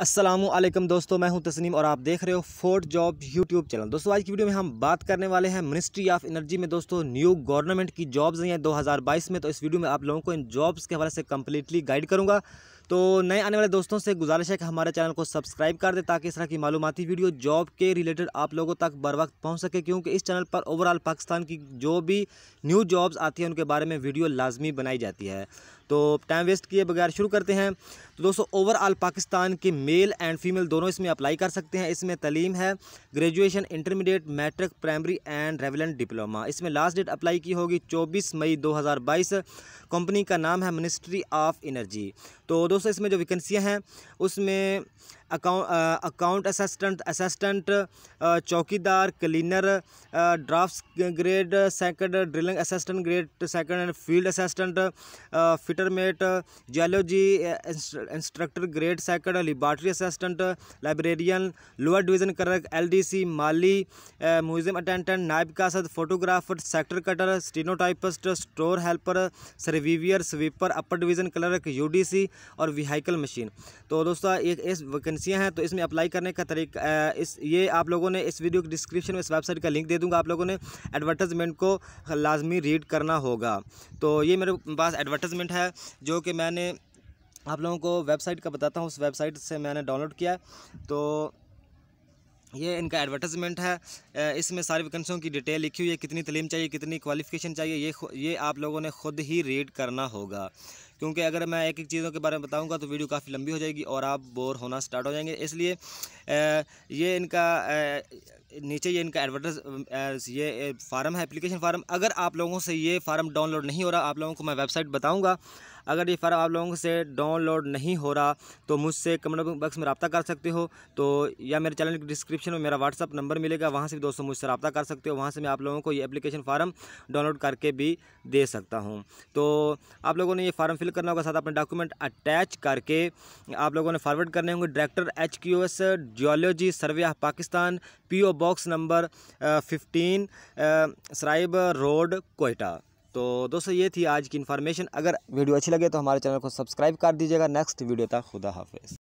असलम दोस्तों मैं हूं तस्नीम और आप देख रहे हो फोर्ट जॉब यूट्यूब चैनल दोस्तों आज की वीडियो में हम बात करने वाले हैं मिनिस्ट्री ऑफ एनर्जी में दोस्तों न्यू गवर्नमेंट की जॉब्स हैं 2022 में तो इस वीडियो में आप लोगों को इन जॉब्स के हवाले से कम्प्लीटली गाइड करूंगा तो नए आने वाले दोस्तों से गुजारिश है कि हमारे चैनल को सब्सक्राइब कर दें ताकि इस तरह की मालूमती वीडियो जॉब के रिलेटेड आप लोगों तक बर वक्त पहुँच सके क्योंकि इस चैनल पर ओवरऑल पाकिस्तान की जो भी न्यू जॉब्स आती हैं उनके बारे में वीडियो लाजमी बनाई जाती है तो टाइम वेस्ट किए बगैर शुरू करते हैं तो दोस्तों ओवरऑल पाकिस्तान के मेल एंड फीमेल दोनों इसमें अप्लाई कर सकते हैं इसमें तलीम है graduation intermediate matric primary and relevant diploma इसमें लास्ट डेट अप्लाई की होगी 24 मई 2022 कंपनी का नाम है मिनिस्ट्री ऑफ एनर्जी तो दोस्तों इसमें जो वैकेंसियाँ हैं उसमें अकाउंट अकाउंट असिस्टेंट असिस्टेंट चौकीदार cleaner draft grade second drilling assistant grade second field assistant fitter mate geology instructor grade second laboratory assistant librarian lower division clerk LDC माली म्यूजियम अटेंडेंट नायब का सद photographer sector cutter stenotypist store helper surveyor sweeper upper division clerk UDC और vehicle machine तो दोस्तों एक इस वैकेंसियाँ हैं तो इसमें अप्लाई करने का तरीका इस ये आप लोगों ने इस वीडियो के डिस्क्रिप्शन में इस वेबसाइट का लिंक दे दूँगा आप लोगों ने एडवर्टाइजमेंट को लाजमी रीड करना होगा तो ये मेरे पास एडवर्टाइजमेंट है जो कि मैंने आप लोगों को वेबसाइट का बताता हूँ उस वेबसाइट से मैंने डाउनलोड किया तो ये इनका एडवर्टाइजमेंट है इसमें सारी वैकेंसियों की डिटेल लिखी हुई है कितनी तलीम चाहिए कितनी क्वालिफिकेशन चाहिए ये ये आप लोगों ने ख़ुद ही रीड करना होगा क्योंकि अगर मैं एक एक चीज़ों के बारे में बताऊँगा तो वीडियो काफ़ी लंबी हो जाएगी और आप बोर होना स्टार्ट हो जाएंगे इसलिए ये इनका नीचे ये इनका एडवर्टाइज ये फार्म है एप्लीकेशन फार्म अगर आप लोगों से ये फार्म डाउनलोड नहीं हो रहा आप लोगों को मैं वेबसाइट बताऊँगा अगर ये फार्म आप लोगों से डाउनलोड नहीं हो रहा तो मुझसे कमेंट बॉक्स में रब्ता कर सकते हो तो या मेरे चैनल के डिस्क्रिप्शन में मेरा व्हाट्सअप नंबर मिलेगा वहाँ से भी दोस्तों मुझसे रब्ता कर सकते हो वहाँ से मैं आप लोगों को ये एप्लीकेशन फार्म डाउनलोड करके भी दे सकता हूँ तो आप लोगों ने ये फार्म फिल करना होगा साथ अपने डॉक्यूमेंट अटैच करके आप लोगों ने फॉरवर्ड करने होंगे director H Q S geology survey of Pakistan P O box number fifteen Sariab road Quetta तो दोस्तों ये थी आज की इन्फॉर्मेशन अगर वीडियो अच्छी लगे तो हमारे चैनल को सब्सक्राइब कर दीजिएगा नेक्स्ट वीडियो तक खुदा हाफिज़